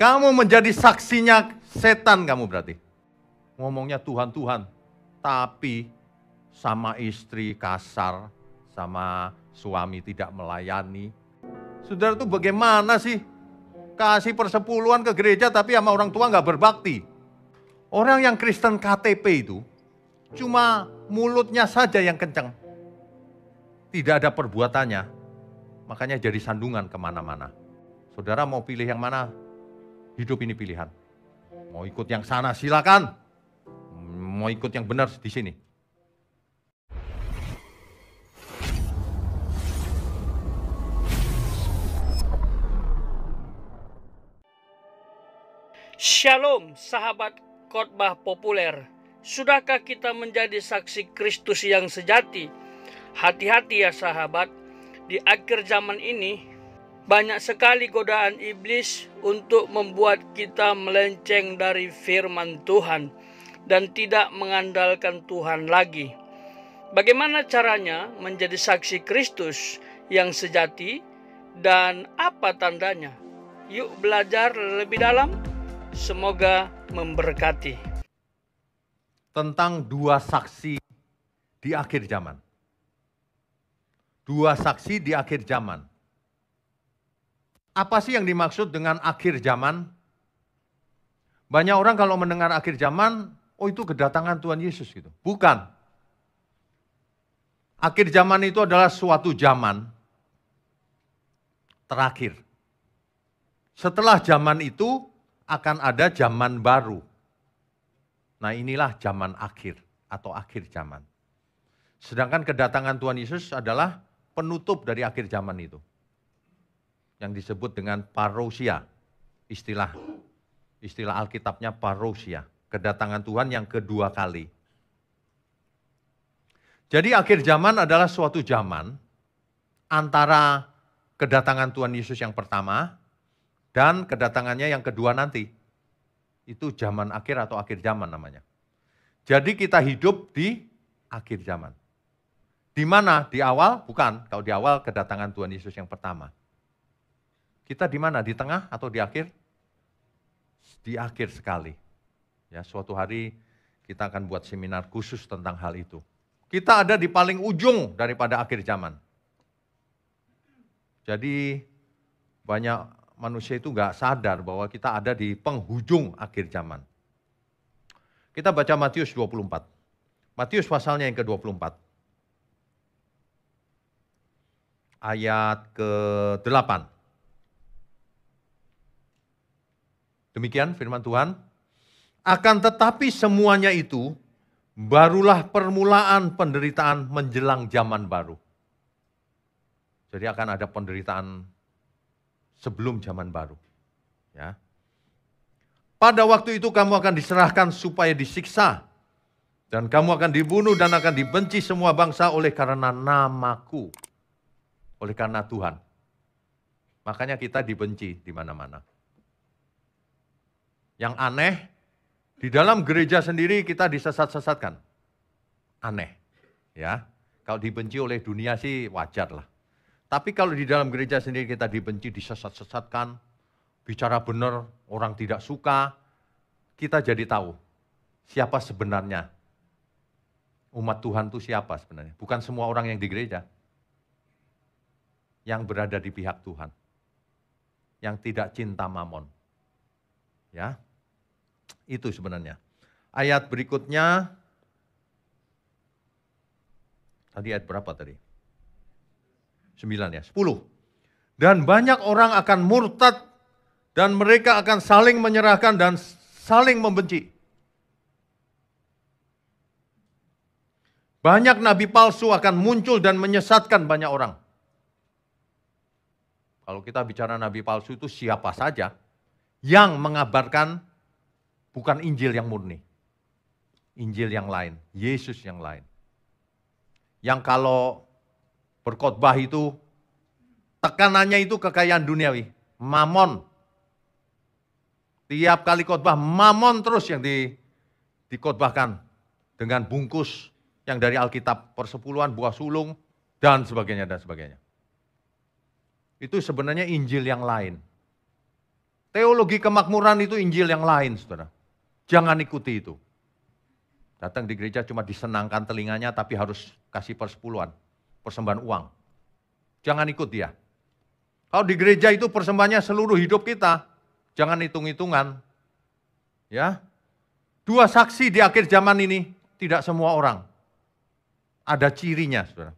Kamu menjadi saksinya setan kamu berarti. Ngomongnya Tuhan-Tuhan, tapi sama istri kasar, sama suami tidak melayani. Saudara itu bagaimana sih? Kasih persepuluhan ke gereja tapi sama orang tua nggak berbakti. Orang yang Kristen KTP itu cuma mulutnya saja yang kencang. Tidak ada perbuatannya. Makanya jadi sandungan kemana-mana. Saudara mau pilih yang mana? Hidup ini pilihan. Mau ikut yang sana silakan. Mau ikut yang benar di sini. Shalom sahabat khotbah populer. Sudahkah kita menjadi saksi Kristus yang sejati? Hati-hati ya sahabat, di akhir zaman ini banyak sekali godaan iblis untuk membuat kita melenceng dari firman Tuhan dan tidak mengandalkan Tuhan lagi. Bagaimana caranya menjadi saksi Kristus yang sejati dan apa tandanya? Yuk belajar lebih dalam. Semoga memberkati. Tentang dua saksi di akhir zaman. Dua saksi di akhir zaman. Apa sih yang dimaksud dengan akhir zaman? Banyak orang kalau mendengar akhir zaman, oh itu kedatangan Tuhan Yesus gitu. Bukan. Akhir zaman itu adalah suatu zaman terakhir. Setelah zaman itu akan ada zaman baru. Nah inilah zaman akhir atau akhir zaman. Sedangkan kedatangan Tuhan Yesus adalah penutup dari akhir zaman itu yang disebut dengan parousia. Istilah istilah Alkitabnya parousia, kedatangan Tuhan yang kedua kali. Jadi akhir zaman adalah suatu zaman antara kedatangan Tuhan Yesus yang pertama dan kedatangannya yang kedua nanti. Itu zaman akhir atau akhir zaman namanya. Jadi kita hidup di akhir zaman. Di mana? Di awal? Bukan. Kalau di awal kedatangan Tuhan Yesus yang pertama. Kita di mana? Di tengah atau di akhir? Di akhir sekali. Ya, suatu hari kita akan buat seminar khusus tentang hal itu. Kita ada di paling ujung daripada akhir zaman. Jadi banyak manusia itu gak sadar bahwa kita ada di penghujung akhir zaman. Kita baca Matius 24. Matius pasalnya yang ke-24. Ayat ke-8. Demikian firman Tuhan. Akan tetapi semuanya itu barulah permulaan penderitaan menjelang zaman baru. Jadi akan ada penderitaan sebelum zaman baru. Ya. Pada waktu itu kamu akan diserahkan supaya disiksa dan kamu akan dibunuh dan akan dibenci semua bangsa oleh karena namaku, oleh karena Tuhan. Makanya kita dibenci di mana-mana yang aneh, di dalam gereja sendiri kita disesat-sesatkan. Aneh. Ya. Kalau dibenci oleh dunia sih wajar lah. Tapi kalau di dalam gereja sendiri kita dibenci, disesat-sesatkan, bicara benar, orang tidak suka, kita jadi tahu siapa sebenarnya umat Tuhan itu siapa sebenarnya. Bukan semua orang yang di gereja yang berada di pihak Tuhan, yang tidak cinta mamon. Ya, itu sebenarnya. Ayat berikutnya, tadi ayat berapa tadi? sembilan ya, sepuluh Dan banyak orang akan murtad dan mereka akan saling menyerahkan dan saling membenci. Banyak nabi palsu akan muncul dan menyesatkan banyak orang. Kalau kita bicara nabi palsu itu siapa saja yang mengabarkan Bukan Injil yang murni. Injil yang lain, Yesus yang lain. Yang kalau berkhotbah itu tekanannya itu kekayaan duniawi, mamon. Tiap kali khotbah mamon terus yang di dikhotbahkan dengan bungkus yang dari Alkitab persepuluhan, buah sulung dan sebagainya dan sebagainya. Itu sebenarnya Injil yang lain. Teologi kemakmuran itu Injil yang lain, Saudara. Jangan ikuti itu. Datang di gereja cuma disenangkan telinganya tapi harus kasih persepuluhan, persembahan uang. Jangan ikut dia. Kalau di gereja itu persembahannya seluruh hidup kita, jangan hitung-hitungan. Ya. Dua saksi di akhir zaman ini, tidak semua orang. Ada cirinya, Saudara.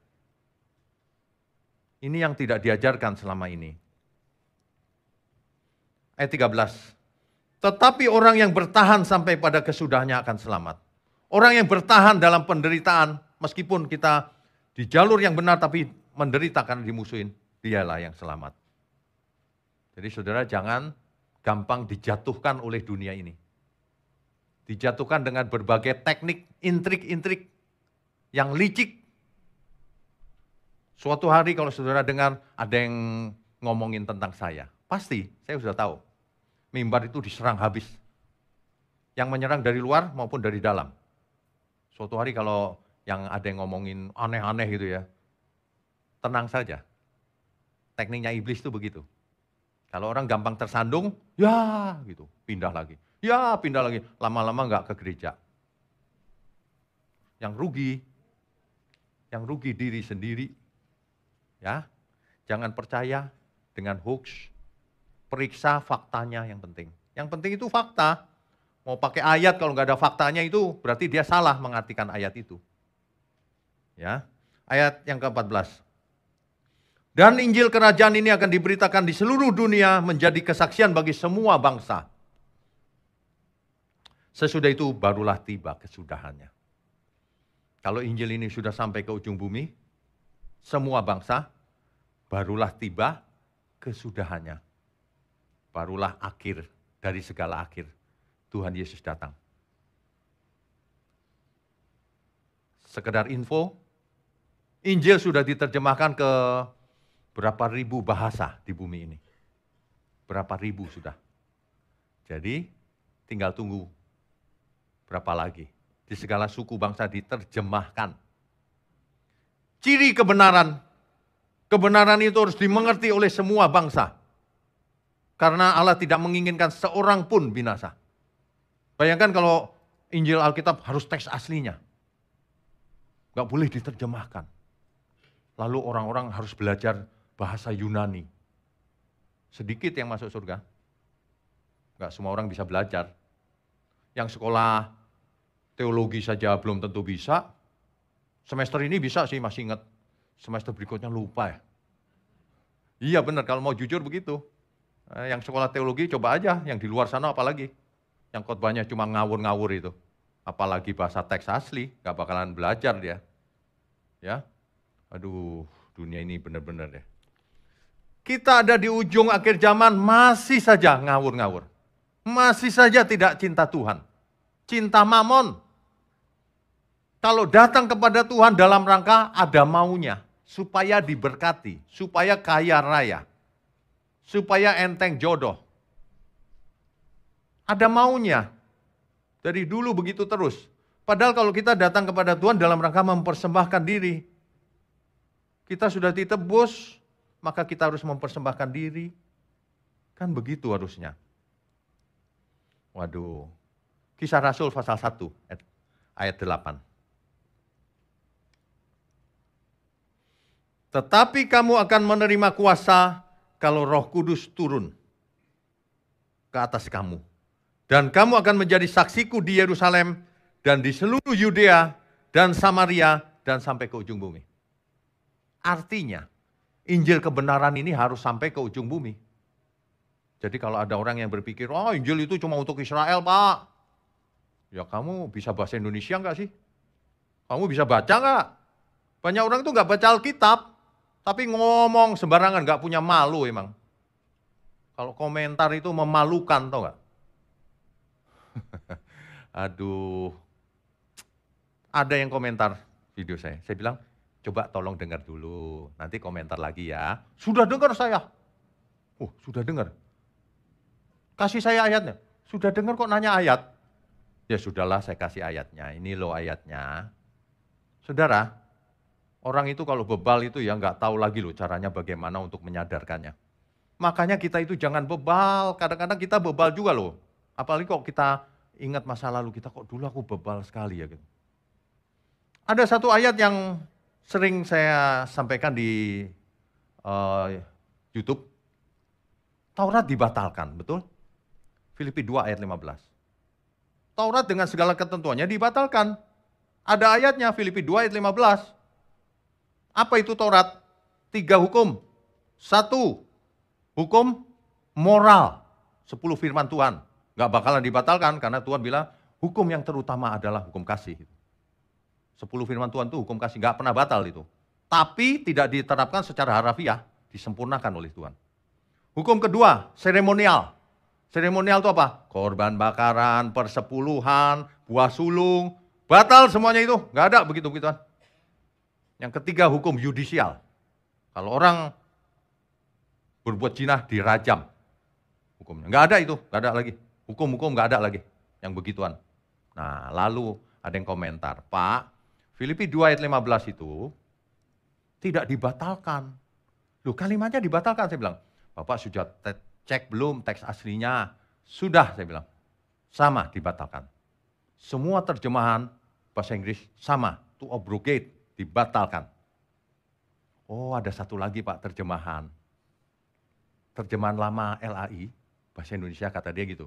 Ini yang tidak diajarkan selama ini. Ayat 13. Tetapi orang yang bertahan sampai pada kesudahnya akan selamat. Orang yang bertahan dalam penderitaan, meskipun kita di jalur yang benar tapi menderita karena dimusuhin, dialah yang selamat. Jadi saudara jangan gampang dijatuhkan oleh dunia ini. Dijatuhkan dengan berbagai teknik, intrik-intrik yang licik. Suatu hari kalau saudara dengar ada yang ngomongin tentang saya, pasti saya sudah tahu mimbar itu diserang habis. Yang menyerang dari luar maupun dari dalam. Suatu hari kalau yang ada yang ngomongin aneh-aneh gitu ya, tenang saja. Tekniknya iblis itu begitu. Kalau orang gampang tersandung, ya gitu, pindah lagi. Ya pindah lagi, lama-lama nggak ke gereja. Yang rugi, yang rugi diri sendiri. Ya, jangan percaya dengan hoax, periksa faktanya yang penting. Yang penting itu fakta. Mau pakai ayat kalau nggak ada faktanya itu berarti dia salah mengartikan ayat itu. Ya, ayat yang ke-14. Dan Injil kerajaan ini akan diberitakan di seluruh dunia menjadi kesaksian bagi semua bangsa. Sesudah itu barulah tiba kesudahannya. Kalau Injil ini sudah sampai ke ujung bumi, semua bangsa barulah tiba kesudahannya barulah akhir dari segala akhir. Tuhan Yesus datang. Sekedar info, Injil sudah diterjemahkan ke berapa ribu bahasa di bumi ini. Berapa ribu sudah. Jadi tinggal tunggu berapa lagi. Di segala suku bangsa diterjemahkan. Ciri kebenaran. Kebenaran itu harus dimengerti oleh semua bangsa. Karena Allah tidak menginginkan seorang pun binasa. Bayangkan kalau Injil Alkitab harus teks aslinya. Gak boleh diterjemahkan. Lalu orang-orang harus belajar bahasa Yunani. Sedikit yang masuk surga. Gak semua orang bisa belajar. Yang sekolah teologi saja belum tentu bisa. Semester ini bisa sih, masih ingat. Semester berikutnya lupa ya. Iya benar, kalau mau jujur begitu. Eh, yang sekolah teologi coba aja, yang di luar sana apalagi. Yang khotbahnya cuma ngawur-ngawur itu. Apalagi bahasa teks asli, gak bakalan belajar dia. Ya, aduh dunia ini benar-benar ya. Kita ada di ujung akhir zaman masih saja ngawur-ngawur. Masih saja tidak cinta Tuhan. Cinta mamon. Kalau datang kepada Tuhan dalam rangka ada maunya. Supaya diberkati, supaya kaya raya supaya enteng jodoh. Ada maunya. Dari dulu begitu terus. Padahal kalau kita datang kepada Tuhan dalam rangka mempersembahkan diri, kita sudah ditebus, maka kita harus mempersembahkan diri. Kan begitu harusnya. Waduh, kisah Rasul pasal 1 ayat 8. Tetapi kamu akan menerima kuasa kalau Roh Kudus turun ke atas kamu. Dan kamu akan menjadi saksiku di Yerusalem dan di seluruh Yudea dan Samaria dan sampai ke ujung bumi. Artinya, Injil kebenaran ini harus sampai ke ujung bumi. Jadi kalau ada orang yang berpikir, oh Injil itu cuma untuk Israel pak. Ya kamu bisa bahasa Indonesia enggak sih? Kamu bisa baca enggak? Banyak orang itu enggak baca Alkitab. Tapi ngomong sembarangan, gak punya malu emang. Kalau komentar itu memalukan tau gak? Aduh, ada yang komentar video saya. Saya bilang, coba tolong dengar dulu, nanti komentar lagi ya. Sudah dengar saya. Oh, sudah dengar. Kasih saya ayatnya. Sudah dengar kok nanya ayat? Ya sudahlah saya kasih ayatnya, ini loh ayatnya. Saudara, Orang itu kalau bebal itu ya nggak tahu lagi loh caranya bagaimana untuk menyadarkannya. Makanya kita itu jangan bebal, kadang-kadang kita bebal juga loh. Apalagi kok kita ingat masa lalu kita, kok dulu aku bebal sekali ya gitu. Ada satu ayat yang sering saya sampaikan di uh, YouTube. Taurat dibatalkan, betul? Filipi 2 ayat 15. Taurat dengan segala ketentuannya dibatalkan. Ada ayatnya Filipi 2 ayat 15. Apa itu Taurat? Tiga hukum. Satu, hukum moral. Sepuluh firman Tuhan. Nggak bakalan dibatalkan karena Tuhan bilang hukum yang terutama adalah hukum kasih. Sepuluh firman Tuhan itu hukum kasih. Nggak pernah batal itu. Tapi tidak diterapkan secara harafiah. Disempurnakan oleh Tuhan. Hukum kedua, seremonial. Seremonial itu apa? Korban bakaran, persepuluhan, buah sulung. Batal semuanya itu. Nggak ada begitu-begituan. Yang ketiga hukum yudisial. Kalau orang berbuat jinah dirajam hukumnya. Nggak ada itu, nggak ada lagi. Hukum-hukum nggak ada lagi yang begituan. Nah lalu ada yang komentar, Pak Filipi 2 ayat 15 itu tidak dibatalkan. Loh kalimatnya dibatalkan, saya bilang. Bapak sudah cek belum teks aslinya? Sudah, saya bilang. Sama, dibatalkan. Semua terjemahan bahasa Inggris sama, to obrogate dibatalkan. Oh, ada satu lagi Pak terjemahan. Terjemahan lama LAI, bahasa Indonesia kata dia gitu.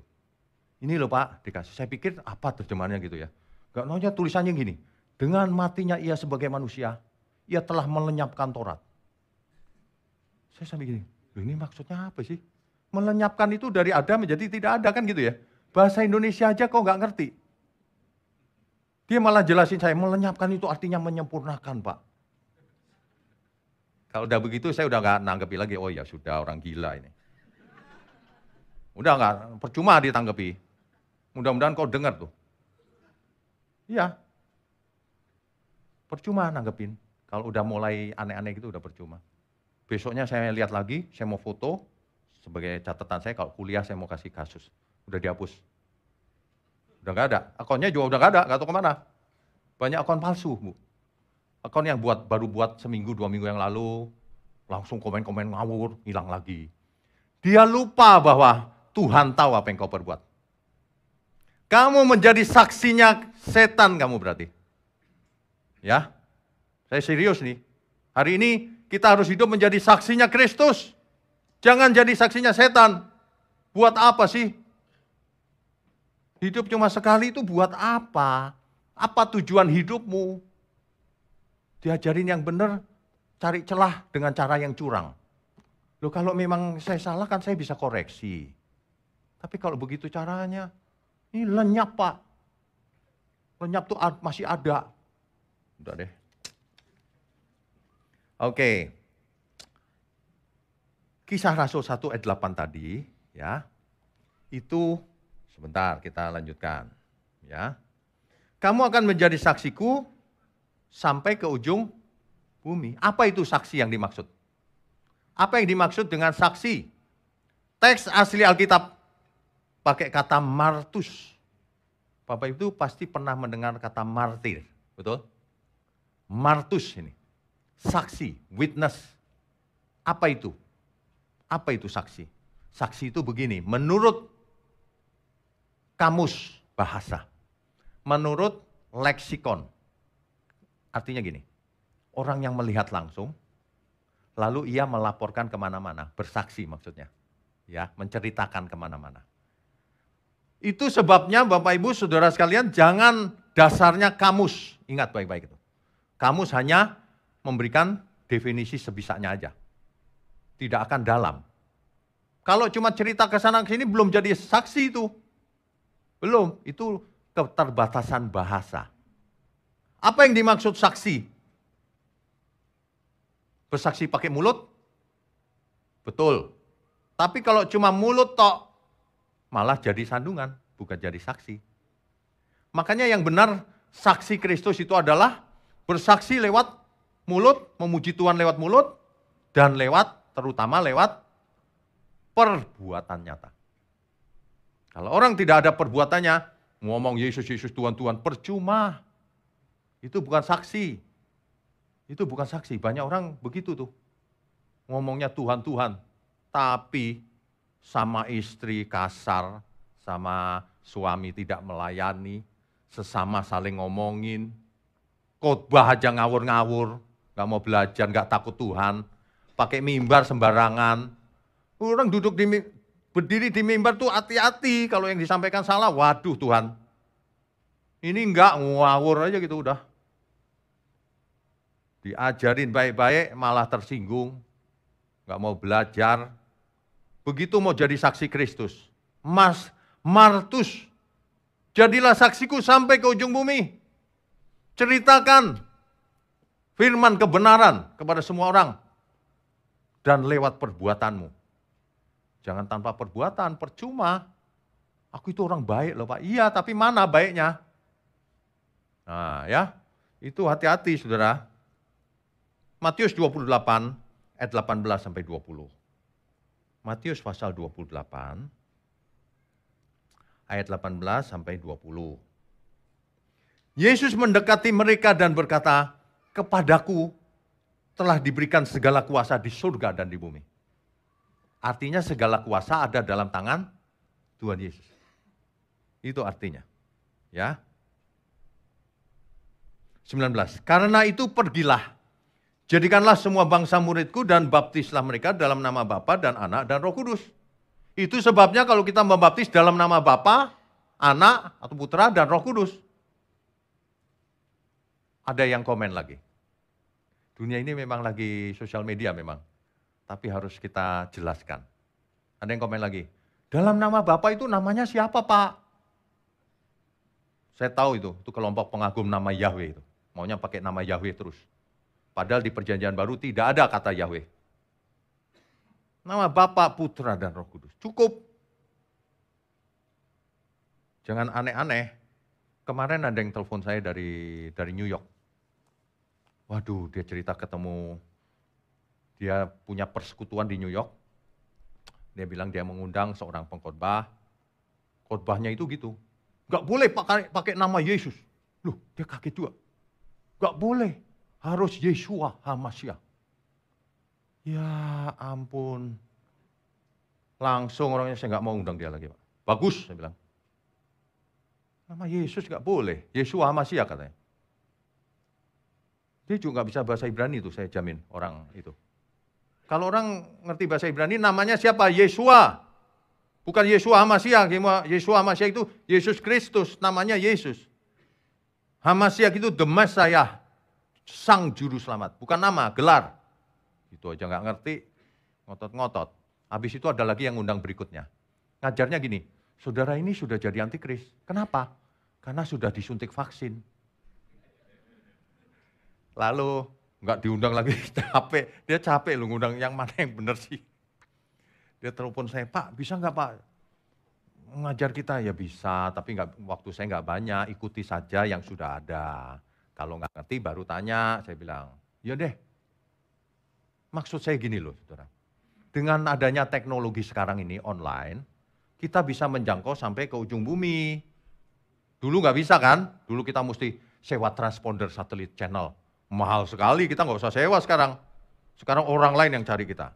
Ini loh Pak, dikasih. Saya pikir apa terjemahannya gitu ya. Gak nanya tulisannya gini. Dengan matinya ia sebagai manusia, ia telah melenyapkan Taurat. Saya sampai gini, ini maksudnya apa sih? Melenyapkan itu dari ada menjadi tidak ada kan gitu ya. Bahasa Indonesia aja kok nggak ngerti. Dia malah jelasin saya, melenyapkan itu artinya menyempurnakan Pak. Kalau udah begitu saya udah nggak nanggepi lagi, oh ya sudah orang gila ini. Udah nggak, percuma ditanggepi. Mudah-mudahan kau dengar tuh. Iya. Percuma nanggepin. Kalau udah mulai aneh-aneh gitu udah percuma. Besoknya saya lihat lagi, saya mau foto. Sebagai catatan saya kalau kuliah saya mau kasih kasus. Udah dihapus. Udah nggak ada. Akunnya juga udah nggak ada, nggak tahu kemana. Banyak akun palsu, Bu. Akun yang buat baru buat seminggu, dua minggu yang lalu, langsung komen-komen ngawur, hilang lagi. Dia lupa bahwa Tuhan tahu apa yang kau perbuat. Kamu menjadi saksinya setan kamu berarti. Ya, saya serius nih. Hari ini kita harus hidup menjadi saksinya Kristus. Jangan jadi saksinya setan. Buat apa sih Hidup cuma sekali itu buat apa? Apa tujuan hidupmu? Diajarin yang benar, cari celah dengan cara yang curang. Loh kalau memang saya salah kan saya bisa koreksi. Tapi kalau begitu caranya, ini lenyap pak. Lenyap tuh masih ada. Udah deh. Oke. Kisah Rasul 1 ayat 8 tadi, ya. Itu Sebentar kita lanjutkan. Ya. Kamu akan menjadi saksiku sampai ke ujung bumi. Apa itu saksi yang dimaksud? Apa yang dimaksud dengan saksi? Teks asli Alkitab pakai kata martus. Bapak itu pasti pernah mendengar kata martir, betul? Martus ini. Saksi, witness. Apa itu? Apa itu saksi? Saksi itu begini, menurut kamus bahasa, menurut leksikon. Artinya gini, orang yang melihat langsung, lalu ia melaporkan kemana-mana, bersaksi maksudnya, ya, menceritakan kemana-mana. Itu sebabnya Bapak Ibu Saudara sekalian jangan dasarnya kamus, ingat baik-baik itu. Kamus hanya memberikan definisi sebisanya aja. Tidak akan dalam. Kalau cuma cerita ke sana ke sini belum jadi saksi itu. Belum, itu keterbatasan bahasa. Apa yang dimaksud saksi? Bersaksi pakai mulut? Betul. Tapi kalau cuma mulut tok, malah jadi sandungan, bukan jadi saksi. Makanya yang benar saksi Kristus itu adalah bersaksi lewat mulut, memuji Tuhan lewat mulut, dan lewat, terutama lewat perbuatan nyata. Kalau orang tidak ada perbuatannya, ngomong Yesus, Yesus Tuhan, Tuhan, percuma. Itu bukan saksi. Itu bukan saksi. Banyak orang begitu tuh. Ngomongnya Tuhan, Tuhan. Tapi sama istri kasar, sama suami tidak melayani, sesama saling ngomongin, khotbah aja ngawur-ngawur, gak mau belajar, gak takut Tuhan, pakai mimbar sembarangan. Orang duduk di Berdiri di mimbar tuh hati-hati kalau yang disampaikan salah, waduh Tuhan. Ini enggak ngawur aja gitu udah. Diajarin baik-baik malah tersinggung, enggak mau belajar. Begitu mau jadi saksi Kristus. Mas, Martus, jadilah saksiku sampai ke ujung bumi. Ceritakan firman kebenaran kepada semua orang dan lewat perbuatanmu Jangan tanpa perbuatan, percuma. Aku itu orang baik loh Pak. Iya, tapi mana baiknya? Nah ya, itu hati-hati saudara. Matius 28 ayat 18 sampai 20. Matius pasal 28 ayat 18 sampai 20. Yesus mendekati mereka dan berkata, "Kepadaku telah diberikan segala kuasa di surga dan di bumi." Artinya segala kuasa ada dalam tangan Tuhan Yesus. Itu artinya. Ya. 19. Karena itu pergilah. Jadikanlah semua bangsa muridku dan baptislah mereka dalam nama Bapa dan Anak dan Roh Kudus. Itu sebabnya kalau kita membaptis dalam nama Bapa, Anak atau Putra dan Roh Kudus. Ada yang komen lagi. Dunia ini memang lagi sosial media memang tapi harus kita jelaskan. Ada yang komen lagi, dalam nama Bapak itu namanya siapa Pak? Saya tahu itu, itu kelompok pengagum nama Yahweh itu. Maunya pakai nama Yahweh terus. Padahal di perjanjian baru tidak ada kata Yahweh. Nama Bapak, Putra, dan Roh Kudus. Cukup. Jangan aneh-aneh. Kemarin ada yang telepon saya dari dari New York. Waduh, dia cerita ketemu dia punya persekutuan di New York. Dia bilang dia mengundang seorang pengkhotbah. Khotbahnya itu gitu. Gak boleh pakai pakai nama Yesus. Loh, dia kaget juga. Gak boleh. Harus Yesua Hamasya. Ya ampun. Langsung orangnya saya nggak mau undang dia lagi, Pak. Bagus, saya bilang. Nama Yesus gak boleh. Yesua Hamasya katanya. Dia juga nggak bisa bahasa Ibrani itu, saya jamin orang itu. Kalau orang ngerti bahasa Ibrani, namanya siapa? Yesua. Bukan Yesua Hamasiah. Yesua Hamasiah itu Yesus Kristus, namanya Yesus. Hamasiah itu demas saya, sang juru selamat. Bukan nama, gelar. Itu aja nggak ngerti, ngotot-ngotot. Habis itu ada lagi yang undang berikutnya. Ngajarnya gini, saudara ini sudah jadi antikris. Kenapa? Karena sudah disuntik vaksin. Lalu nggak diundang lagi capek dia capek lu ngundang yang mana yang benar sih dia telepon saya pak bisa nggak pak ngajar kita ya bisa tapi nggak waktu saya nggak banyak ikuti saja yang sudah ada kalau nggak ngerti baru tanya saya bilang ya deh maksud saya gini loh saudara dengan adanya teknologi sekarang ini online kita bisa menjangkau sampai ke ujung bumi dulu nggak bisa kan dulu kita mesti sewa transponder satelit channel mahal sekali, kita nggak usah sewa sekarang. Sekarang orang lain yang cari kita,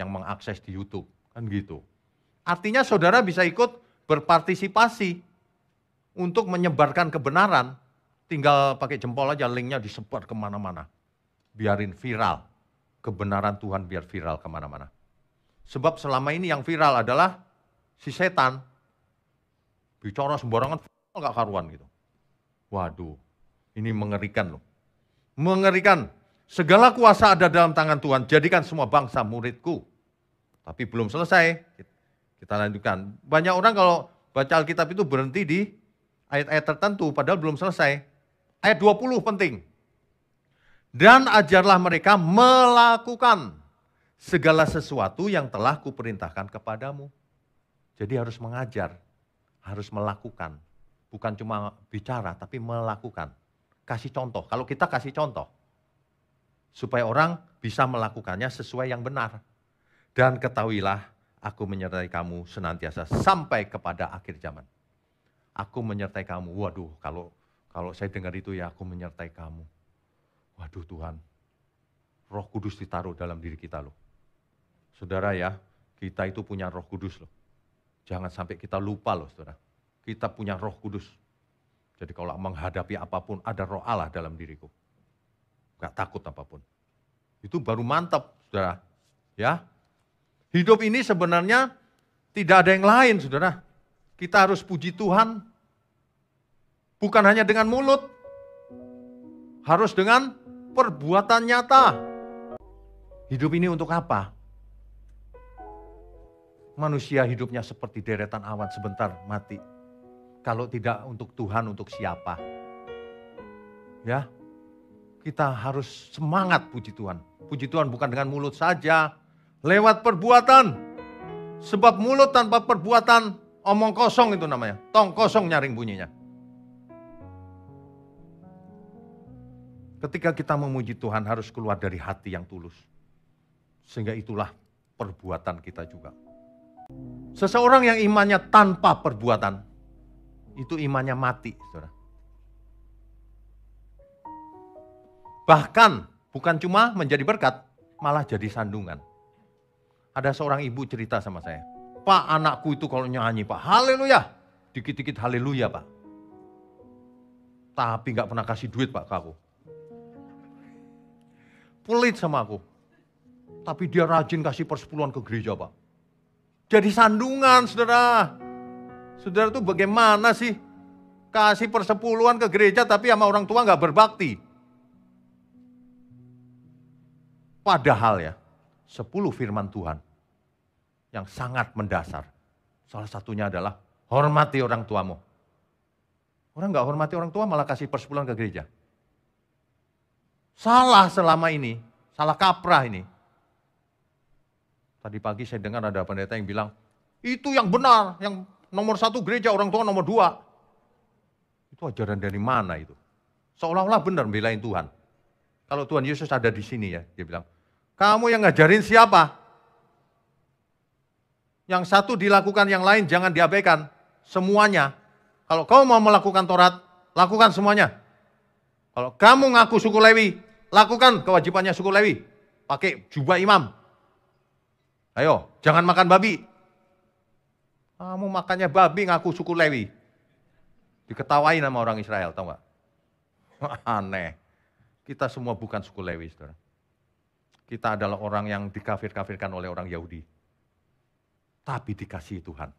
yang mengakses di YouTube, kan gitu. Artinya saudara bisa ikut berpartisipasi untuk menyebarkan kebenaran. Tinggal pakai jempol aja linknya disebar kemana-mana. Biarin viral. Kebenaran Tuhan biar viral kemana-mana. Sebab selama ini yang viral adalah si setan. Bicara sembarangan, nggak karuan gitu. Waduh, ini mengerikan loh mengerikan. Segala kuasa ada dalam tangan Tuhan, jadikan semua bangsa muridku. Tapi belum selesai, kita lanjutkan. Banyak orang kalau baca Alkitab itu berhenti di ayat-ayat tertentu, padahal belum selesai. Ayat 20 penting. Dan ajarlah mereka melakukan segala sesuatu yang telah kuperintahkan kepadamu. Jadi harus mengajar, harus melakukan. Bukan cuma bicara, tapi melakukan kasih contoh. Kalau kita kasih contoh, supaya orang bisa melakukannya sesuai yang benar. Dan ketahuilah, aku menyertai kamu senantiasa sampai kepada akhir zaman. Aku menyertai kamu. Waduh, kalau kalau saya dengar itu ya aku menyertai kamu. Waduh Tuhan, roh kudus ditaruh dalam diri kita loh. Saudara ya, kita itu punya roh kudus loh. Jangan sampai kita lupa loh saudara. Kita punya roh kudus jadi kalau menghadapi apapun ada roh Allah dalam diriku. Gak takut apapun. Itu baru mantap, saudara. Ya, Hidup ini sebenarnya tidak ada yang lain, saudara. Kita harus puji Tuhan, bukan hanya dengan mulut, harus dengan perbuatan nyata. Hidup ini untuk apa? Manusia hidupnya seperti deretan awan sebentar mati, kalau tidak untuk Tuhan, untuk siapa? Ya, kita harus semangat puji Tuhan. Puji Tuhan bukan dengan mulut saja, lewat perbuatan. Sebab mulut tanpa perbuatan, omong kosong itu namanya. Tong kosong nyaring bunyinya. Ketika kita memuji Tuhan harus keluar dari hati yang tulus. Sehingga itulah perbuatan kita juga. Seseorang yang imannya tanpa perbuatan itu imannya mati, saudara. Bahkan bukan cuma menjadi berkat, malah jadi sandungan. Ada seorang ibu cerita sama saya, Pak anakku itu kalau nyanyi Pak, haleluya, dikit-dikit haleluya Pak. Tapi nggak pernah kasih duit Pak ke aku. Pelit sama aku. Tapi dia rajin kasih persepuluhan ke gereja Pak. Jadi sandungan saudara. Saudara tuh bagaimana sih? Kasih persepuluhan ke gereja tapi sama orang tua nggak berbakti. Padahal ya, sepuluh firman Tuhan yang sangat mendasar. Salah satunya adalah hormati orang tuamu. Orang nggak hormati orang tua malah kasih persepuluhan ke gereja. Salah selama ini, salah kaprah ini. Tadi pagi saya dengar ada pendeta yang bilang, itu yang benar, yang nomor satu gereja, orang tua nomor dua. Itu ajaran dari mana itu? Seolah-olah benar belain Tuhan. Kalau Tuhan Yesus ada di sini ya, dia bilang, kamu yang ngajarin siapa? Yang satu dilakukan yang lain, jangan diabaikan. Semuanya. Kalau kau mau melakukan Taurat, lakukan semuanya. Kalau kamu ngaku suku Lewi, lakukan kewajibannya suku Lewi. Pakai jubah imam. Ayo, jangan makan babi. Kamu makannya babi ngaku suku Lewi. Diketawain sama orang Israel, tahu gak? Aneh. Kita semua bukan suku Lewi, saudara. Kita adalah orang yang dikafir-kafirkan oleh orang Yahudi. Tapi dikasihi Tuhan.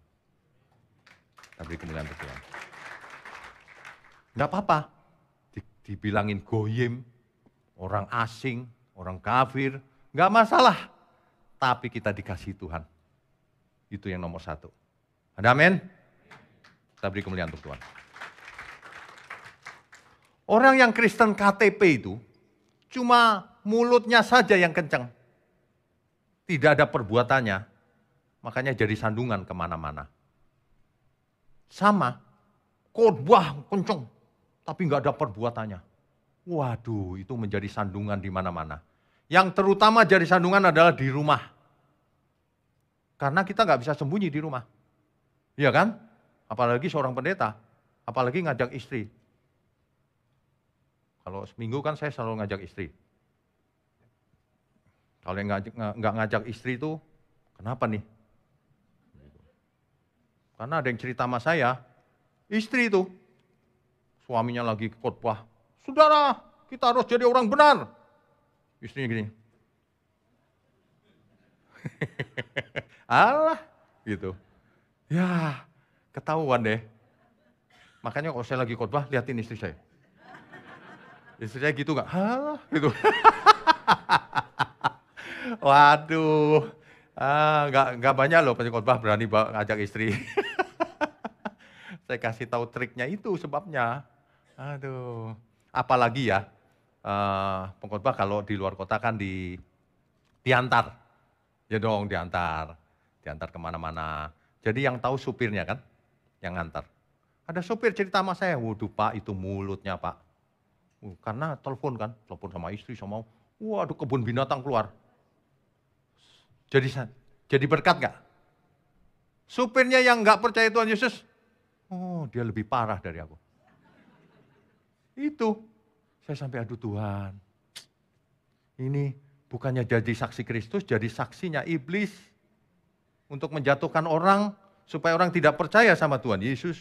Tapi kemuliaan ke Tuhan. Enggak apa-apa. Dibilangin goyim, orang asing, orang kafir, enggak masalah. Tapi kita dikasih Tuhan. Itu yang nomor satu. Ada amin? Kita beri kemuliaan untuk Tuhan. Orang yang Kristen KTP itu cuma mulutnya saja yang kencang. Tidak ada perbuatannya. Makanya jadi sandungan kemana-mana. Sama, khotbah kencang, tapi nggak ada perbuatannya. Waduh, itu menjadi sandungan di mana-mana. Yang terutama jadi sandungan adalah di rumah. Karena kita nggak bisa sembunyi di rumah Iya kan? Apalagi seorang pendeta, apalagi ngajak istri. Kalau seminggu kan saya selalu ngajak istri. Kalau yang ngajak, nggak ngajak istri itu, kenapa nih? Karena ada yang cerita sama saya, istri itu, suaminya lagi khotbah, saudara, kita harus jadi orang benar. Istrinya gini, Allah, gitu. Ya, ketahuan deh. Makanya kalau saya lagi khotbah, liatin istri saya. Istri saya gitu nggak? Hah? Gitu. Waduh, ah, nggak gak banyak loh khotbah berani ngajak istri. saya kasih tahu triknya itu sebabnya. Aduh, apalagi ya uh, pengkhotbah kalau di luar kota kan di diantar, ya dong diantar, diantar kemana-mana. Jadi yang tahu supirnya kan, yang ngantar. Ada supir cerita sama saya, waduh pak itu mulutnya pak. Uh, karena telepon kan, telepon sama istri, sama, waduh kebun binatang keluar. Jadi jadi berkat gak? Supirnya yang gak percaya Tuhan Yesus, oh dia lebih parah dari aku. Itu, saya sampai aduh Tuhan, ini bukannya jadi saksi Kristus, jadi saksinya iblis untuk menjatuhkan orang supaya orang tidak percaya sama Tuhan Yesus.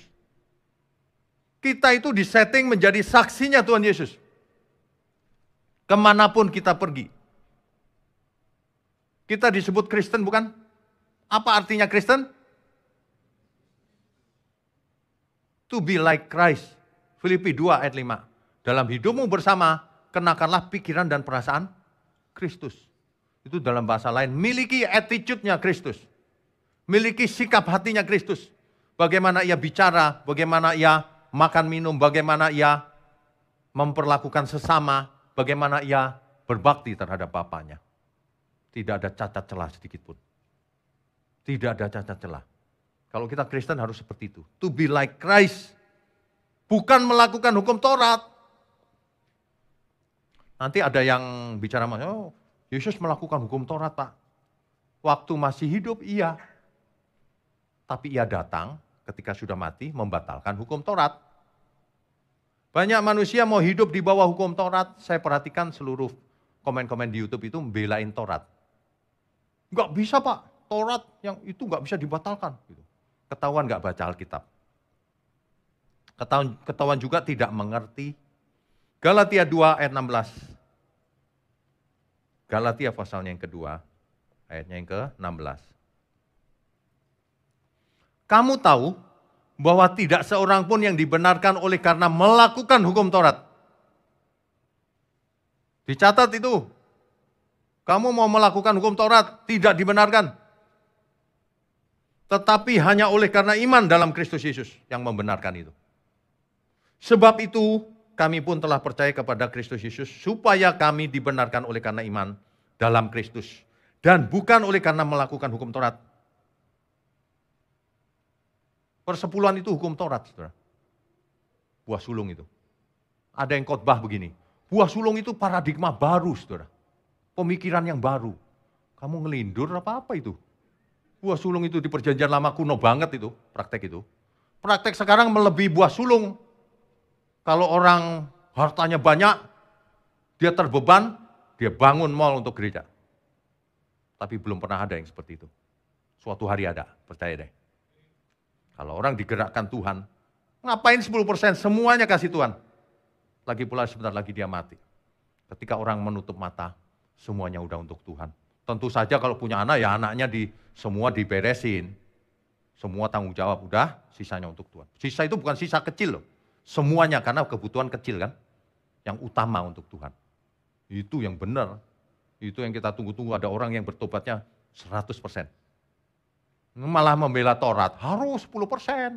Kita itu disetting menjadi saksinya Tuhan Yesus. Kemanapun kita pergi. Kita disebut Kristen bukan? Apa artinya Kristen? To be like Christ. Filipi 2 ayat 5. Dalam hidupmu bersama, kenakanlah pikiran dan perasaan Kristus. Itu dalam bahasa lain, miliki attitude-nya Kristus. Miliki sikap hatinya Kristus. Bagaimana ia bicara, bagaimana ia makan minum, bagaimana ia memperlakukan sesama, bagaimana ia berbakti terhadap bapaknya. Tidak ada cacat celah sedikit pun. Tidak ada cacat celah. Kalau kita Kristen harus seperti itu. To be like Christ. Bukan melakukan hukum Taurat. Nanti ada yang bicara, oh Yesus melakukan hukum Taurat Pak. Waktu masih hidup, iya. Tapi ia datang ketika sudah mati membatalkan hukum Taurat. Banyak manusia mau hidup di bawah hukum Taurat. Saya perhatikan seluruh komen-komen di YouTube itu membelain Taurat. Enggak bisa Pak, Taurat yang itu enggak bisa dibatalkan. Gitu. Ketahuan enggak baca Alkitab. ketahuan juga tidak mengerti. Galatia 2 ayat 16. Galatia pasalnya yang kedua, ayatnya yang ke-16. Kamu tahu bahwa tidak seorang pun yang dibenarkan oleh karena melakukan hukum Taurat. Dicatat itu. Kamu mau melakukan hukum Taurat, tidak dibenarkan. Tetapi hanya oleh karena iman dalam Kristus Yesus yang membenarkan itu. Sebab itu kami pun telah percaya kepada Kristus Yesus supaya kami dibenarkan oleh karena iman dalam Kristus. Dan bukan oleh karena melakukan hukum Taurat. Persepuluhan itu hukum Taurat, saudara. Buah sulung itu. Ada yang khotbah begini. Buah sulung itu paradigma baru, saudara. Pemikiran yang baru. Kamu ngelindur apa-apa itu? Buah sulung itu di perjanjian lama kuno banget itu, praktek itu. Praktek sekarang melebihi buah sulung. Kalau orang hartanya banyak, dia terbeban, dia bangun mall untuk gereja. Tapi belum pernah ada yang seperti itu. Suatu hari ada, percaya deh. Kalau orang digerakkan Tuhan, ngapain 10% semuanya kasih Tuhan? Lagi pula sebentar lagi dia mati. Ketika orang menutup mata, semuanya udah untuk Tuhan. Tentu saja kalau punya anak ya anaknya di semua diberesin. Semua tanggung jawab udah, sisanya untuk Tuhan. Sisa itu bukan sisa kecil loh. Semuanya karena kebutuhan kecil kan. Yang utama untuk Tuhan. Itu yang benar. Itu yang kita tunggu-tunggu ada orang yang bertobatnya 100%. Malah membela Taurat, harus 10 persen.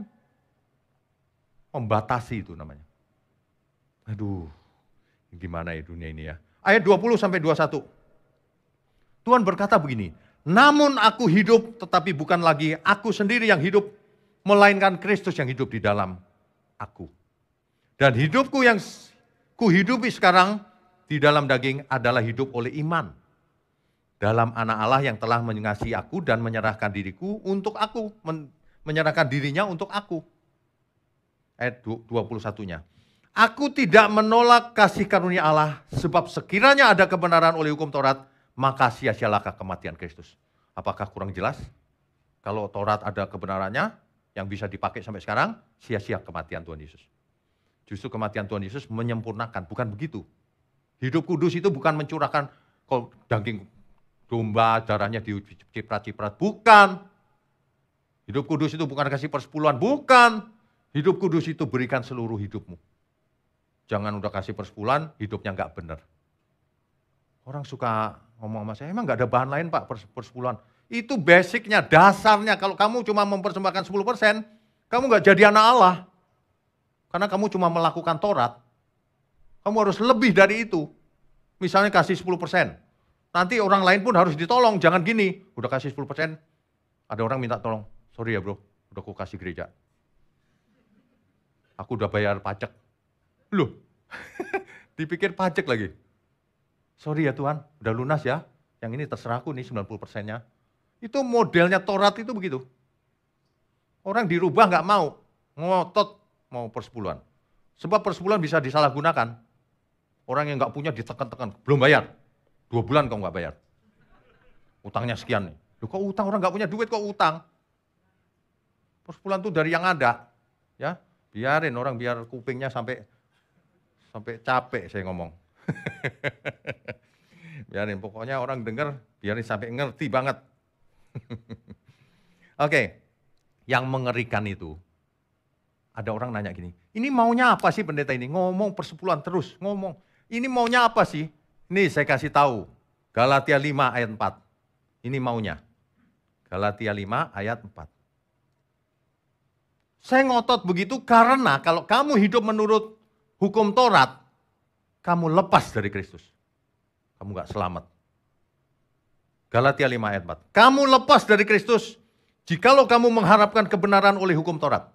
Membatasi itu namanya. Aduh, gimana ya dunia ini ya. Ayat 20 sampai 21. Tuhan berkata begini, namun aku hidup tetapi bukan lagi aku sendiri yang hidup, melainkan Kristus yang hidup di dalam aku. Dan hidupku yang kuhidupi sekarang di dalam daging adalah hidup oleh iman dalam anak Allah yang telah mengasihi aku dan menyerahkan diriku untuk aku, men menyerahkan dirinya untuk aku. Ayat 21-nya. Aku tidak menolak kasih karunia Allah sebab sekiranya ada kebenaran oleh hukum Taurat, maka sia-sialah kematian Kristus. Apakah kurang jelas? Kalau Taurat ada kebenarannya yang bisa dipakai sampai sekarang, sia-sia kematian Tuhan Yesus. Justru kematian Tuhan Yesus menyempurnakan, bukan begitu. Hidup kudus itu bukan mencurahkan kalau daging domba darahnya diciprat-ciprat. Bukan. Hidup kudus itu bukan kasih persepuluhan. Bukan. Hidup kudus itu berikan seluruh hidupmu. Jangan udah kasih persepuluhan, hidupnya nggak benar. Orang suka ngomong sama saya, emang nggak ada bahan lain pak persepuluhan. Itu basicnya, dasarnya. Kalau kamu cuma mempersembahkan 10%, kamu nggak jadi anak Allah. Karena kamu cuma melakukan torat Kamu harus lebih dari itu. Misalnya kasih 10%. Nanti orang lain pun harus ditolong, jangan gini. Udah kasih 10%, ada orang minta tolong. Sorry ya bro, udah aku kasih gereja. Aku udah bayar pajak. Loh, dipikir pajak lagi. Sorry ya Tuhan, udah lunas ya. Yang ini terserah aku nih 90 persennya. Itu modelnya Torat itu begitu. Orang dirubah nggak mau, ngotot mau persepuluhan. Sebab persepuluhan bisa disalahgunakan. Orang yang nggak punya ditekan-tekan, belum bayar. Dua bulan kau nggak bayar. Utangnya sekian nih. Loh kok utang? Orang nggak punya duit kok utang? Persepulan tuh dari yang ada. ya Biarin orang biar kupingnya sampai sampai capek saya ngomong. biarin, pokoknya orang dengar biarin sampai ngerti banget. Oke, okay. yang mengerikan itu ada orang nanya gini, ini maunya apa sih pendeta ini? Ngomong persepuluhan terus, ngomong. Ini maunya apa sih? Nih saya kasih tahu, Galatia 5 ayat 4. Ini maunya. Galatia 5 ayat 4. Saya ngotot begitu karena kalau kamu hidup menurut hukum Taurat, kamu lepas dari Kristus. Kamu nggak selamat. Galatia 5 ayat 4. Kamu lepas dari Kristus jikalau kamu mengharapkan kebenaran oleh hukum Taurat.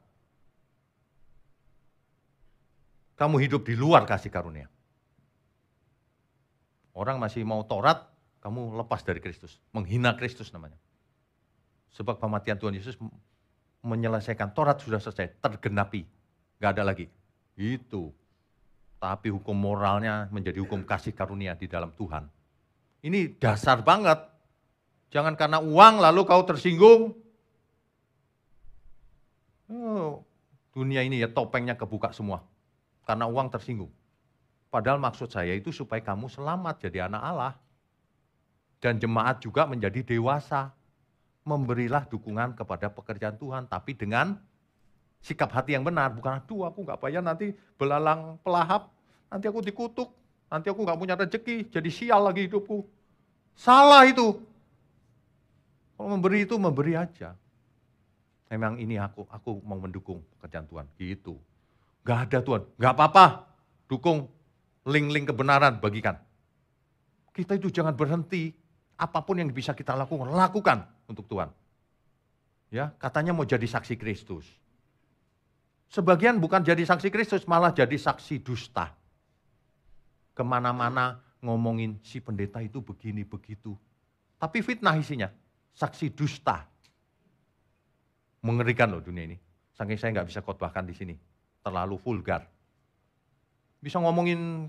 Kamu hidup di luar kasih karunia. Orang masih mau Taurat, kamu lepas dari Kristus. Menghina Kristus namanya. Sebab kematian Tuhan Yesus menyelesaikan Taurat sudah selesai, tergenapi. nggak ada lagi. Itu. Tapi hukum moralnya menjadi hukum kasih karunia di dalam Tuhan. Ini dasar banget. Jangan karena uang lalu kau tersinggung. Oh, dunia ini ya topengnya kebuka semua. Karena uang tersinggung. Padahal maksud saya itu supaya kamu selamat jadi anak Allah. Dan jemaat juga menjadi dewasa. Memberilah dukungan kepada pekerjaan Tuhan, tapi dengan sikap hati yang benar. Bukan, aduh aku nggak bayar nanti belalang pelahap, nanti aku dikutuk, nanti aku nggak punya rezeki, jadi sial lagi hidupku. Salah itu. Kalau memberi itu memberi aja. Memang ini aku, aku mau mendukung pekerjaan Tuhan. Gitu. Gak ada Tuhan, gak apa-apa. Dukung, link-link kebenaran bagikan. Kita itu jangan berhenti, apapun yang bisa kita lakukan, lakukan untuk Tuhan. Ya, katanya mau jadi saksi Kristus. Sebagian bukan jadi saksi Kristus, malah jadi saksi dusta. Kemana-mana ngomongin si pendeta itu begini begitu. Tapi fitnah isinya, saksi dusta. Mengerikan loh dunia ini. Saking saya nggak bisa khotbahkan di sini, terlalu vulgar. Bisa ngomongin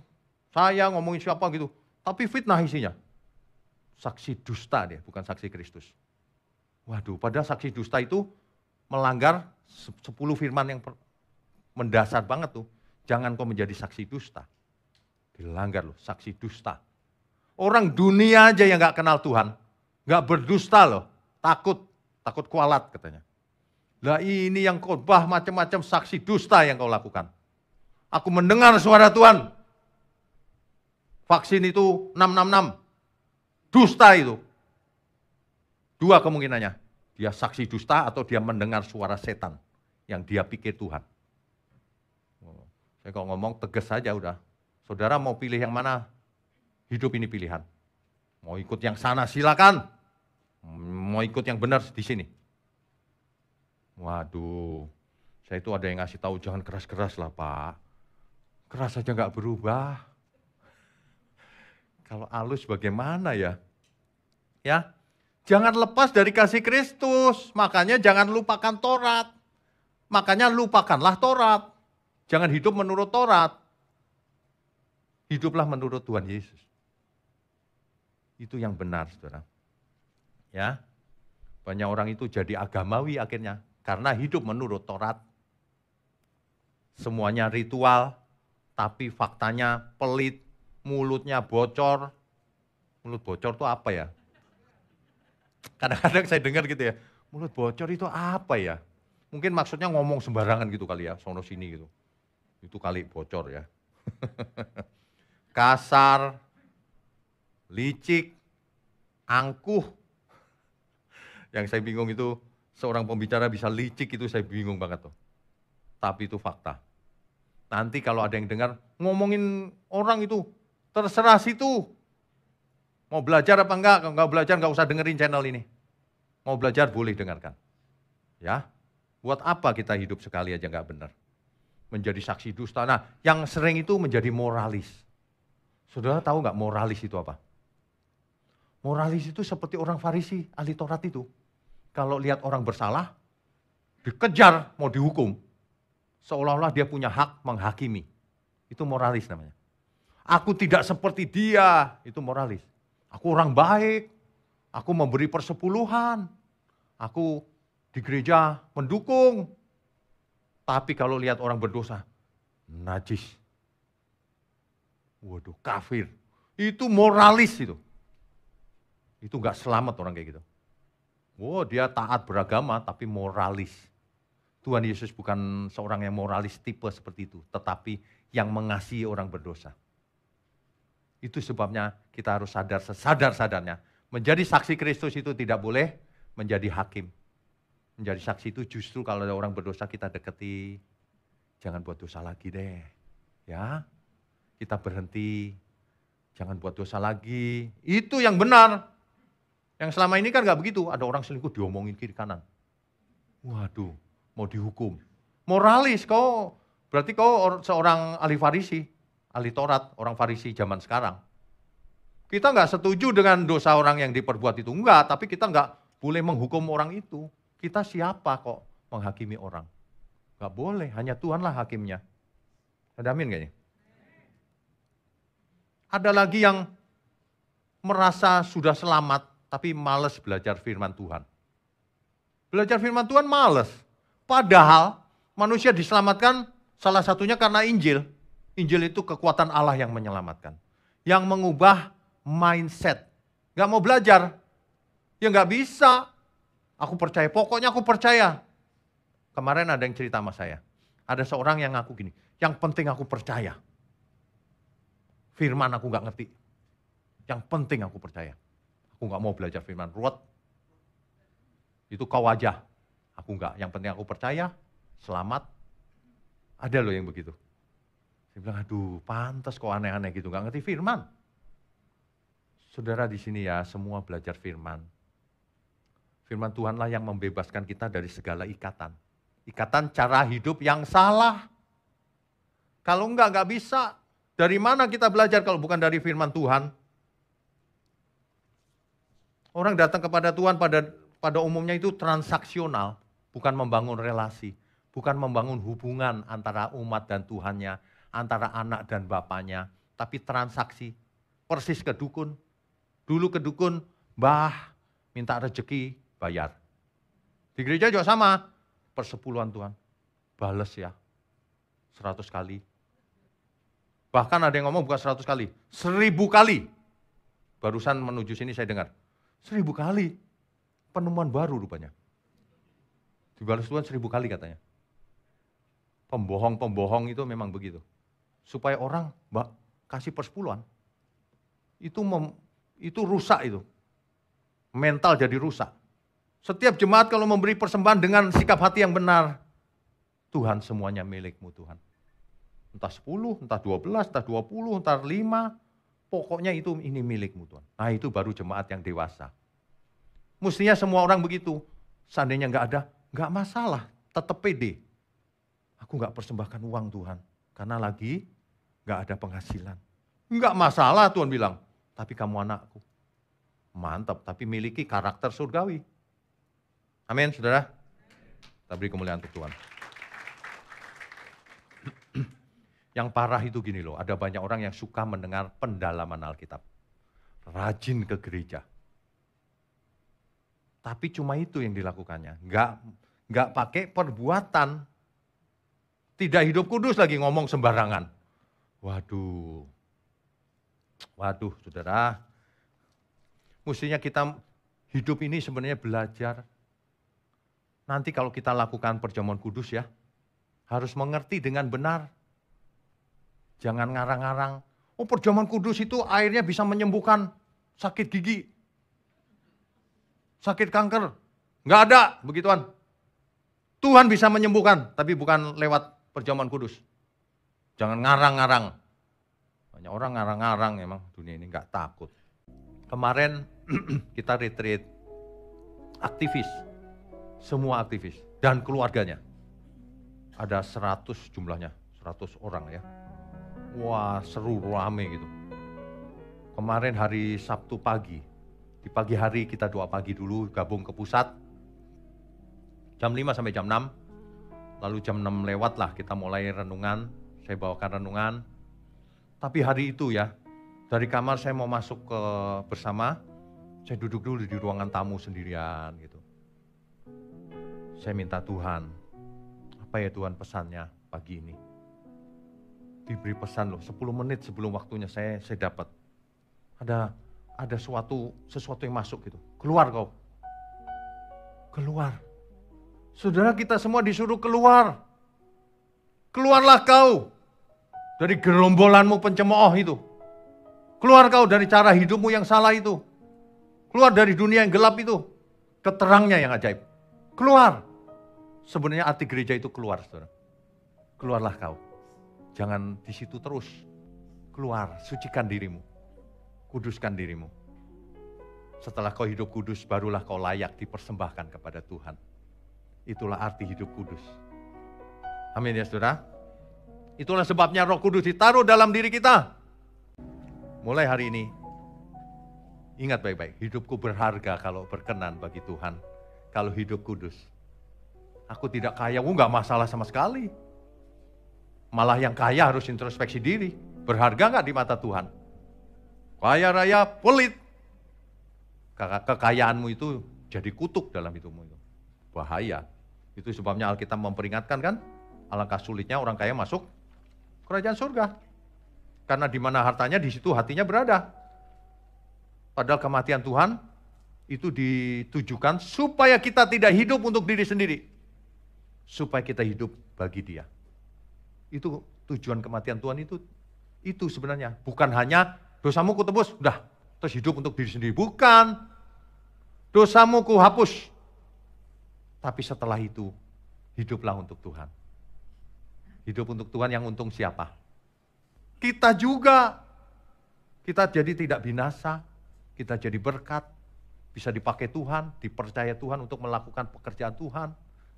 saya ngomongin siapa gitu. Tapi fitnah isinya. Saksi dusta dia, bukan saksi Kristus. Waduh, padahal saksi dusta itu melanggar 10 firman yang mendasar banget tuh. Jangan kau menjadi saksi dusta. Dilanggar loh, saksi dusta. Orang dunia aja yang gak kenal Tuhan. Gak berdusta loh, takut. Takut kualat katanya. Lah ini yang khotbah macam-macam saksi dusta yang kau lakukan. Aku mendengar suara Tuhan, vaksin itu 666. Dusta itu. Dua kemungkinannya. Dia saksi dusta atau dia mendengar suara setan yang dia pikir Tuhan. Oh, saya kalau ngomong tegas saja udah. Saudara mau pilih yang mana? Hidup ini pilihan. Mau ikut yang sana silakan. Mau ikut yang benar di sini. Waduh, saya itu ada yang ngasih tahu jangan keras-keras lah pak. Keras saja nggak berubah. Kalau alus bagaimana ya? Ya, jangan lepas dari kasih Kristus. Makanya jangan lupakan Taurat. Makanya lupakanlah Taurat. Jangan hidup menurut Taurat. Hiduplah menurut Tuhan Yesus. Itu yang benar, saudara. Ya, banyak orang itu jadi agamawi akhirnya karena hidup menurut Taurat. Semuanya ritual, tapi faktanya pelit, mulutnya bocor. Mulut bocor itu apa ya? Kadang-kadang saya dengar gitu ya, mulut bocor itu apa ya? Mungkin maksudnya ngomong sembarangan gitu kali ya, sono sini gitu. Itu kali bocor ya. Kasar, licik, angkuh. Yang saya bingung itu seorang pembicara bisa licik itu saya bingung banget tuh. Tapi itu fakta. Nanti kalau ada yang dengar ngomongin orang itu Terserah situ. Mau belajar apa enggak? Kalau enggak belajar enggak usah dengerin channel ini. Mau belajar boleh dengarkan. Ya. Buat apa kita hidup sekali aja enggak benar? Menjadi saksi dusta. Nah, yang sering itu menjadi moralis. Saudara tahu enggak moralis itu apa? Moralis itu seperti orang Farisi, ahli Taurat itu. Kalau lihat orang bersalah, dikejar, mau dihukum. Seolah-olah dia punya hak menghakimi. Itu moralis namanya. Aku tidak seperti dia. Itu moralis. Aku orang baik. Aku memberi persepuluhan. Aku di gereja mendukung. Tapi kalau lihat orang berdosa, najis. Waduh, kafir. Itu moralis itu. Itu nggak selamat orang kayak gitu. Wow, dia taat beragama tapi moralis. Tuhan Yesus bukan seorang yang moralis tipe seperti itu, tetapi yang mengasihi orang berdosa. Itu sebabnya kita harus sadar sesadar-sadarnya. Menjadi saksi Kristus itu tidak boleh menjadi hakim. Menjadi saksi itu justru kalau ada orang berdosa kita deketi. Jangan buat dosa lagi deh. Ya. Kita berhenti. Jangan buat dosa lagi. Itu yang benar. Yang selama ini kan nggak begitu. Ada orang selingkuh diomongin kiri kanan. Waduh, mau dihukum. Moralis kau, berarti kau seorang ahli farisi ahli Taurat, orang Farisi zaman sekarang. Kita nggak setuju dengan dosa orang yang diperbuat itu. Enggak, tapi kita nggak boleh menghukum orang itu. Kita siapa kok menghakimi orang? Nggak boleh, hanya Tuhanlah hakimnya. Ada amin kayaknya? Ada lagi yang merasa sudah selamat, tapi males belajar firman Tuhan. Belajar firman Tuhan males. Padahal manusia diselamatkan salah satunya karena Injil. Injil itu kekuatan Allah yang menyelamatkan. Yang mengubah mindset. Gak mau belajar? Ya gak bisa. Aku percaya, pokoknya aku percaya. Kemarin ada yang cerita sama saya. Ada seorang yang ngaku gini, yang penting aku percaya. Firman aku gak ngerti. Yang penting aku percaya. Aku gak mau belajar firman. Ruwet. Itu kau aja. Aku gak. Yang penting aku percaya, selamat. Ada loh yang begitu. Dia bilang, aduh pantas kok aneh-aneh gitu, nggak ngerti firman. Saudara di sini ya, semua belajar firman. Firman Tuhanlah yang membebaskan kita dari segala ikatan. Ikatan cara hidup yang salah. Kalau enggak, enggak bisa. Dari mana kita belajar kalau bukan dari firman Tuhan? Orang datang kepada Tuhan pada pada umumnya itu transaksional, bukan membangun relasi, bukan membangun hubungan antara umat dan Tuhannya, antara anak dan bapaknya, tapi transaksi persis ke dukun. Dulu ke dukun, bah, minta rezeki, bayar. Di gereja juga sama, persepuluhan Tuhan, bales ya, seratus kali. Bahkan ada yang ngomong bukan seratus kali, seribu kali. Barusan menuju sini saya dengar, seribu kali, penemuan baru rupanya. Dibalas Tuhan seribu kali katanya. Pembohong-pembohong itu memang begitu supaya orang mbak kasih persepuluhan itu mem, itu rusak itu mental jadi rusak setiap jemaat kalau memberi persembahan dengan sikap hati yang benar Tuhan semuanya milikmu Tuhan entah 10 entah 12 entah 20 entah 5 pokoknya itu ini milikmu Tuhan nah itu baru jemaat yang dewasa mestinya semua orang begitu seandainya nggak ada nggak masalah tetap pede aku nggak persembahkan uang Tuhan karena lagi nggak ada penghasilan. Nggak masalah Tuhan bilang, tapi kamu anakku. Mantap, tapi miliki karakter surgawi. Amin, saudara. Kita beri kemuliaan untuk Tuhan. Yang parah itu gini loh, ada banyak orang yang suka mendengar pendalaman Alkitab. Rajin ke gereja. Tapi cuma itu yang dilakukannya. Enggak, enggak pakai perbuatan. Tidak hidup kudus lagi ngomong sembarangan. Waduh, waduh saudara, mestinya kita hidup ini sebenarnya belajar. Nanti kalau kita lakukan perjamuan kudus ya, harus mengerti dengan benar. Jangan ngarang-ngarang, oh perjamuan kudus itu airnya bisa menyembuhkan sakit gigi, sakit kanker. Nggak ada begituan. Tuhan bisa menyembuhkan, tapi bukan lewat perjamuan kudus. Jangan ngarang-ngarang. Banyak orang ngarang-ngarang emang dunia ini nggak takut. Kemarin kita retreat aktivis, semua aktivis dan keluarganya. Ada 100 jumlahnya, 100 orang ya. Wah seru rame gitu. Kemarin hari Sabtu pagi, di pagi hari kita doa pagi dulu gabung ke pusat. Jam 5 sampai jam 6, lalu jam 6 lewat lah kita mulai renungan saya bawakan renungan. Tapi hari itu ya, dari kamar saya mau masuk ke bersama, saya duduk dulu di ruangan tamu sendirian gitu. Saya minta Tuhan, apa ya Tuhan pesannya pagi ini? Diberi pesan loh, 10 menit sebelum waktunya saya saya dapat. Ada ada suatu sesuatu yang masuk gitu. Keluar kau. Keluar. Saudara kita semua disuruh keluar. Keluarlah kau dari gerombolanmu pencemooh itu. Keluar kau dari cara hidupmu yang salah itu. Keluar dari dunia yang gelap itu. Keterangnya yang ajaib. Keluar. Sebenarnya arti gereja itu keluar, saudara. Keluarlah kau. Jangan di situ terus. Keluar, sucikan dirimu. Kuduskan dirimu. Setelah kau hidup kudus, barulah kau layak dipersembahkan kepada Tuhan. Itulah arti hidup kudus. Amin ya saudara. Itulah sebabnya Roh Kudus ditaruh dalam diri kita. Mulai hari ini, ingat baik-baik, hidupku berharga kalau berkenan bagi Tuhan. Kalau hidup kudus, aku tidak kaya, aku nggak masalah sama sekali. Malah yang kaya harus introspeksi diri, berharga nggak di mata Tuhan. Kaya raya pelit, kekayaanmu itu jadi kutuk dalam hidupmu itu. Bahaya. Itu sebabnya Alkitab memperingatkan kan, alangkah sulitnya orang kaya masuk kerajaan surga. Karena di mana hartanya, di situ hatinya berada. Padahal kematian Tuhan itu ditujukan supaya kita tidak hidup untuk diri sendiri. Supaya kita hidup bagi dia. Itu tujuan kematian Tuhan itu. Itu sebenarnya. Bukan hanya dosamu ku tebus, udah terus hidup untuk diri sendiri. Bukan. Dosamu ku hapus. Tapi setelah itu, hiduplah untuk Tuhan. Hidup untuk Tuhan yang untung siapa? Kita juga. Kita jadi tidak binasa, kita jadi berkat, bisa dipakai Tuhan, dipercaya Tuhan untuk melakukan pekerjaan Tuhan.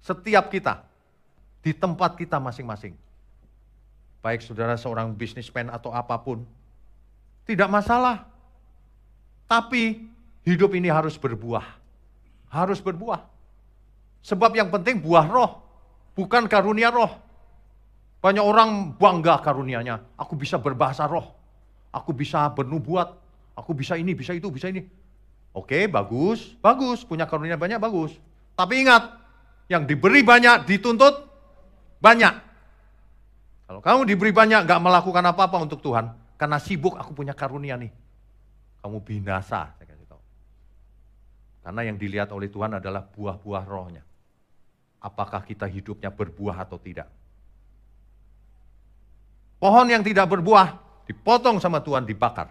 Setiap kita, di tempat kita masing-masing. Baik saudara seorang bisnismen atau apapun, tidak masalah. Tapi hidup ini harus berbuah. Harus berbuah. Sebab yang penting buah roh, bukan karunia roh. Banyak orang bangga karunianya. Aku bisa berbahasa roh. Aku bisa bernubuat. Aku bisa ini, bisa itu, bisa ini. Oke, bagus. Bagus, punya karunia banyak, bagus. Tapi ingat, yang diberi banyak dituntut banyak. Kalau kamu diberi banyak, gak melakukan apa-apa untuk Tuhan. Karena sibuk, aku punya karunia nih. Kamu binasa, saya kasih tahu. Karena yang dilihat oleh Tuhan adalah buah-buah rohnya. Apakah kita hidupnya berbuah atau tidak. Pohon yang tidak berbuah dipotong sama Tuhan dibakar.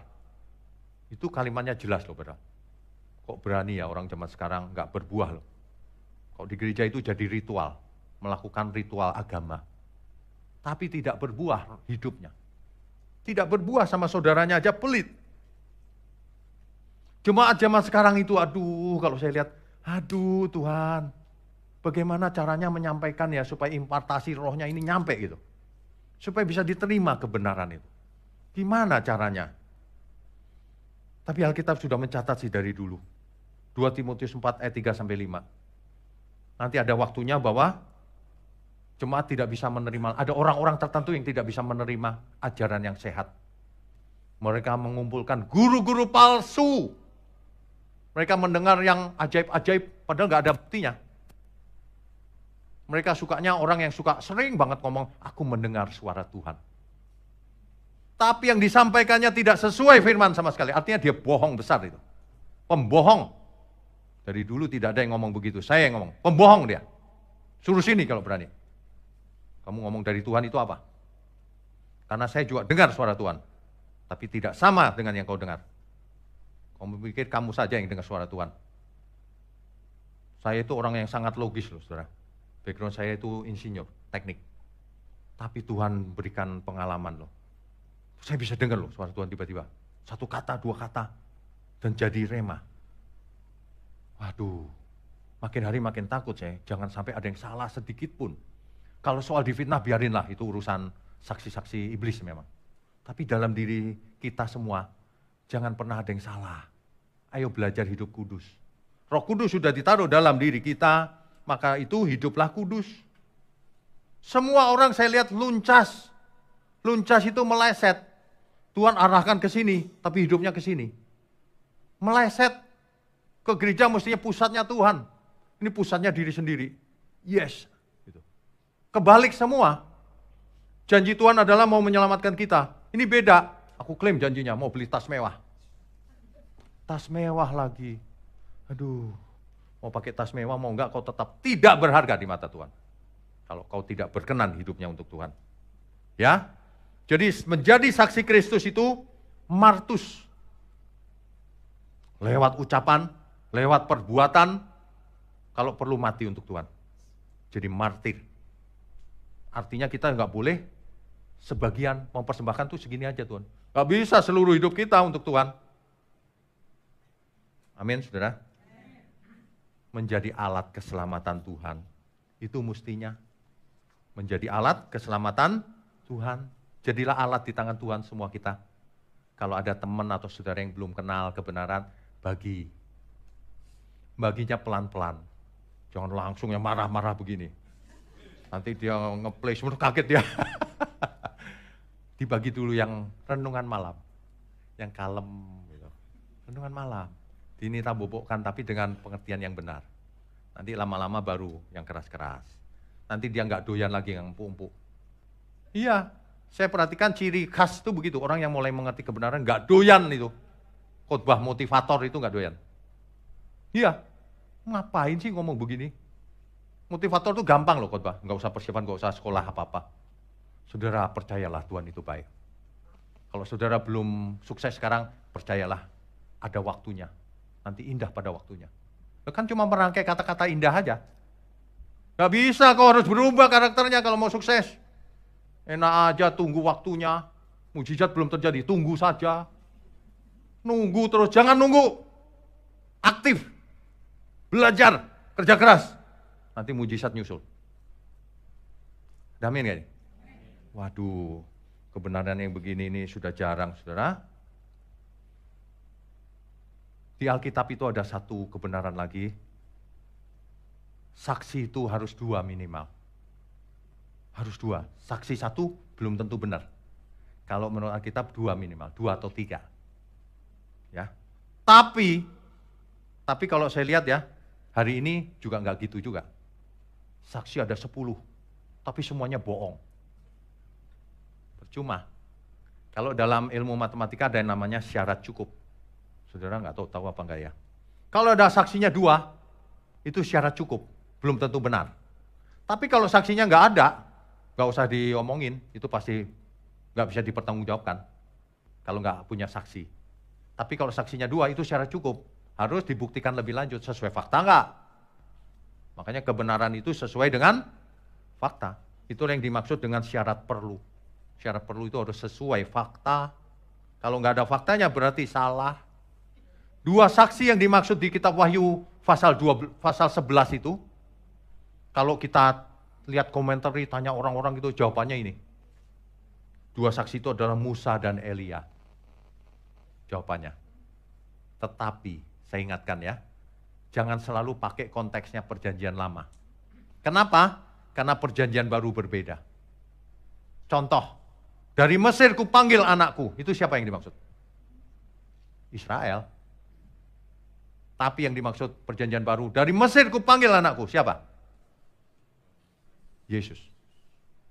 Itu kalimatnya jelas loh, Saudara. Kok berani ya orang zaman sekarang nggak berbuah loh. Kok di gereja itu jadi ritual, melakukan ritual agama. Tapi tidak berbuah hidupnya. Tidak berbuah sama saudaranya aja pelit. Jemaat zaman sekarang itu, aduh kalau saya lihat, aduh Tuhan, bagaimana caranya menyampaikan ya supaya impartasi rohnya ini nyampe gitu supaya bisa diterima kebenaran itu. Gimana caranya? Tapi Alkitab sudah mencatat sih dari dulu. 2 Timotius 4 ayat 3 sampai 5. Nanti ada waktunya bahwa jemaat tidak bisa menerima, ada orang-orang tertentu yang tidak bisa menerima ajaran yang sehat. Mereka mengumpulkan guru-guru palsu. Mereka mendengar yang ajaib-ajaib, padahal nggak ada buktinya. Mereka sukanya orang yang suka sering banget ngomong, aku mendengar suara Tuhan. Tapi yang disampaikannya tidak sesuai firman sama sekali. Artinya dia bohong besar itu. Pembohong. Dari dulu tidak ada yang ngomong begitu. Saya yang ngomong. Pembohong dia. Suruh sini kalau berani. Kamu ngomong dari Tuhan itu apa? Karena saya juga dengar suara Tuhan. Tapi tidak sama dengan yang kau dengar. Kamu pikir kamu saja yang dengar suara Tuhan. Saya itu orang yang sangat logis loh saudara background saya itu insinyur, teknik. Tapi Tuhan berikan pengalaman loh. Saya bisa dengar loh suara Tuhan tiba-tiba. Satu kata, dua kata, dan jadi rema. Waduh, makin hari makin takut saya, jangan sampai ada yang salah sedikit pun. Kalau soal difitnah biarinlah, itu urusan saksi-saksi iblis memang. Tapi dalam diri kita semua, jangan pernah ada yang salah. Ayo belajar hidup kudus. Roh kudus sudah ditaruh dalam diri kita, maka itu hiduplah kudus. Semua orang saya lihat luncas. Luncas itu meleset. Tuhan arahkan ke sini, tapi hidupnya ke sini. Meleset ke gereja mestinya pusatnya Tuhan. Ini pusatnya diri sendiri. Yes. Gitu. Kebalik semua. Janji Tuhan adalah mau menyelamatkan kita. Ini beda. Aku klaim janjinya mau beli tas mewah. Tas mewah lagi. Aduh, Mau pakai tas mewah, mau enggak, kau tetap tidak berharga di mata Tuhan. Kalau kau tidak berkenan hidupnya untuk Tuhan. Ya, jadi menjadi saksi Kristus itu martus. Lewat ucapan, lewat perbuatan, kalau perlu mati untuk Tuhan. Jadi martir. Artinya kita enggak boleh sebagian mempersembahkan tuh segini aja Tuhan. Gak bisa seluruh hidup kita untuk Tuhan. Amin, saudara menjadi alat keselamatan Tuhan. Itu mestinya menjadi alat keselamatan Tuhan. Jadilah alat di tangan Tuhan semua kita. Kalau ada teman atau saudara yang belum kenal kebenaran, bagi. Baginya pelan-pelan. Jangan langsung yang marah-marah begini. Nanti dia ngeplay, semua kaget dia. Dibagi dulu yang renungan malam. Yang kalem. Gitu. Renungan malam dinita bobokkan tapi dengan pengertian yang benar. Nanti lama-lama baru yang keras-keras. Nanti dia nggak doyan lagi yang empuk-empuk. Iya, saya perhatikan ciri khas itu begitu. Orang yang mulai mengerti kebenaran nggak doyan itu. Khotbah motivator itu nggak doyan. Iya, ngapain sih ngomong begini? Motivator itu gampang loh khotbah, nggak usah persiapan, nggak usah sekolah apa-apa. Saudara percayalah Tuhan itu baik. Kalau saudara belum sukses sekarang, percayalah ada waktunya nanti indah pada waktunya. Lo kan cuma merangkai kata-kata indah aja. Gak bisa kau harus berubah karakternya kalau mau sukses. Enak aja tunggu waktunya. Mujizat belum terjadi, tunggu saja. Nunggu terus, jangan nunggu. Aktif. Belajar, kerja keras. Nanti mujizat nyusul. Damin gak ini? Waduh, kebenaran yang begini ini sudah jarang, saudara. Di Alkitab itu ada satu kebenaran lagi. Saksi itu harus dua minimal. Harus dua. Saksi satu belum tentu benar. Kalau menurut Alkitab dua minimal, dua atau tiga. Ya. Tapi, tapi kalau saya lihat ya, hari ini juga nggak gitu juga. Saksi ada sepuluh, tapi semuanya bohong. Percuma. Kalau dalam ilmu matematika ada yang namanya syarat cukup Saudara nggak tahu tahu apa enggak ya. Kalau ada saksinya dua, itu syarat cukup, belum tentu benar. Tapi kalau saksinya nggak ada, nggak usah diomongin, itu pasti nggak bisa dipertanggungjawabkan kalau nggak punya saksi. Tapi kalau saksinya dua itu syarat cukup, harus dibuktikan lebih lanjut sesuai fakta nggak? Makanya kebenaran itu sesuai dengan fakta. Itu yang dimaksud dengan syarat perlu. Syarat perlu itu harus sesuai fakta. Kalau nggak ada faktanya berarti salah Dua saksi yang dimaksud di kitab Wahyu pasal 2 pasal 11 itu kalau kita lihat komentar tanya orang-orang itu jawabannya ini. Dua saksi itu adalah Musa dan Elia. Jawabannya. Tetapi saya ingatkan ya, jangan selalu pakai konteksnya perjanjian lama. Kenapa? Karena perjanjian baru berbeda. Contoh, dari Mesir kupanggil anakku. Itu siapa yang dimaksud? Israel. Tapi yang dimaksud perjanjian baru, dari Mesir ku panggil anakku. Siapa? Yesus,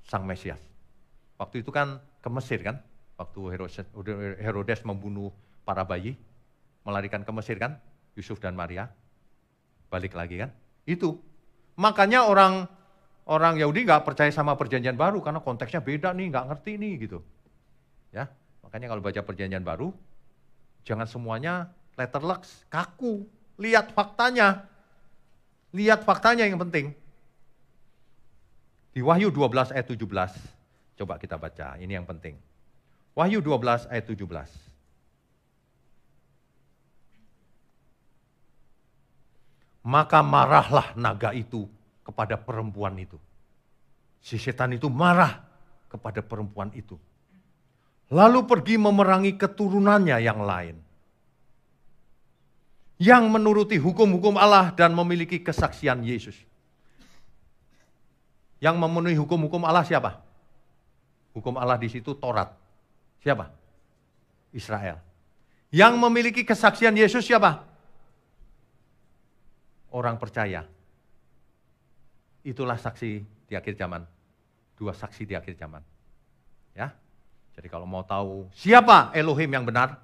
Sang Mesias. Waktu itu kan ke Mesir kan? Waktu Herodes, membunuh para bayi, melarikan ke Mesir kan? Yusuf dan Maria. Balik lagi kan? Itu. Makanya orang orang Yahudi nggak percaya sama perjanjian baru karena konteksnya beda nih, nggak ngerti nih gitu. Ya, makanya kalau baca perjanjian baru, jangan semuanya letter lux, kaku, lihat faktanya. Lihat faktanya yang penting. Di Wahyu 12 ayat 17, coba kita baca, ini yang penting. Wahyu 12 ayat 17. Maka marahlah naga itu kepada perempuan itu. Si setan itu marah kepada perempuan itu. Lalu pergi memerangi keturunannya yang lain yang menuruti hukum-hukum Allah dan memiliki kesaksian Yesus. Yang memenuhi hukum-hukum Allah siapa? Hukum Allah di situ Taurat. Siapa? Israel. Yang memiliki kesaksian Yesus siapa? Orang percaya. Itulah saksi di akhir zaman. Dua saksi di akhir zaman. Ya. Jadi kalau mau tahu siapa Elohim yang benar,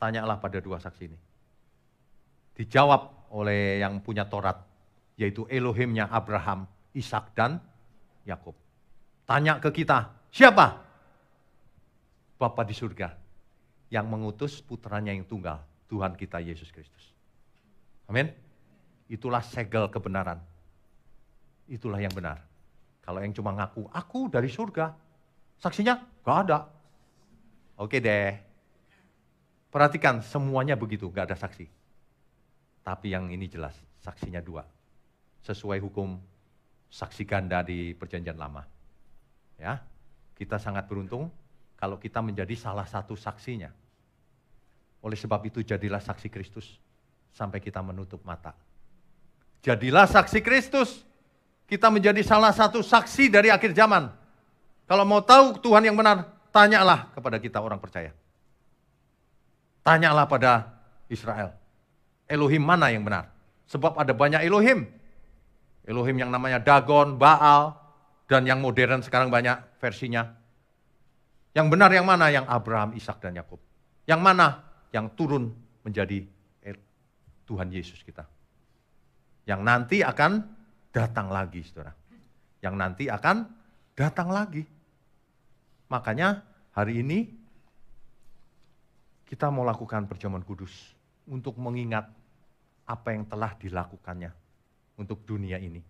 tanyalah pada dua saksi ini dijawab oleh yang punya Taurat, yaitu Elohimnya Abraham, Ishak dan Yakub. Tanya ke kita, siapa? Bapa di surga yang mengutus putranya yang tunggal, Tuhan kita Yesus Kristus. Amin. Itulah segel kebenaran. Itulah yang benar. Kalau yang cuma ngaku, aku dari surga. Saksinya, gak ada. Oke deh. Perhatikan, semuanya begitu, gak ada saksi. Tapi yang ini jelas, saksinya dua. Sesuai hukum saksi ganda di perjanjian lama. Ya, kita sangat beruntung kalau kita menjadi salah satu saksinya. Oleh sebab itu jadilah saksi Kristus sampai kita menutup mata. Jadilah saksi Kristus. Kita menjadi salah satu saksi dari akhir zaman. Kalau mau tahu Tuhan yang benar, tanyalah kepada kita orang percaya. Tanyalah pada Israel. Elohim mana yang benar. Sebab ada banyak Elohim. Elohim yang namanya Dagon, Baal, dan yang modern sekarang banyak versinya. Yang benar yang mana? Yang Abraham, Ishak dan Yakub. Yang mana? Yang turun menjadi eh, Tuhan Yesus kita. Yang nanti akan datang lagi, Saudara. Yang nanti akan datang lagi. Makanya hari ini kita mau lakukan perjamuan kudus untuk mengingat apa yang telah dilakukannya untuk dunia ini.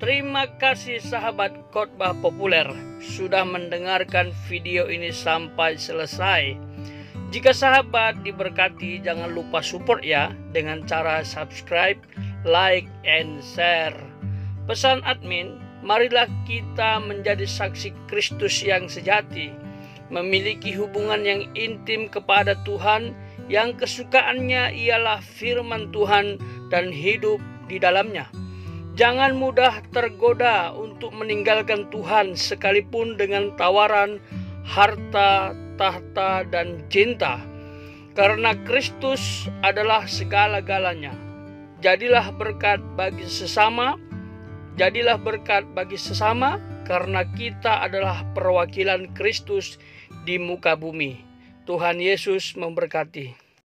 Terima kasih sahabat khotbah populer sudah mendengarkan video ini sampai selesai. Jika sahabat diberkati jangan lupa support ya dengan cara subscribe, like, and share. Pesan admin, marilah kita menjadi saksi Kristus yang sejati memiliki hubungan yang intim kepada Tuhan yang kesukaannya ialah firman Tuhan dan hidup di dalamnya. Jangan mudah tergoda untuk meninggalkan Tuhan sekalipun dengan tawaran harta, tahta, dan cinta. Karena Kristus adalah segala-galanya. Jadilah berkat bagi sesama, jadilah berkat bagi sesama, karena kita adalah perwakilan Kristus di muka bumi. Tuhan Yesus memberkati.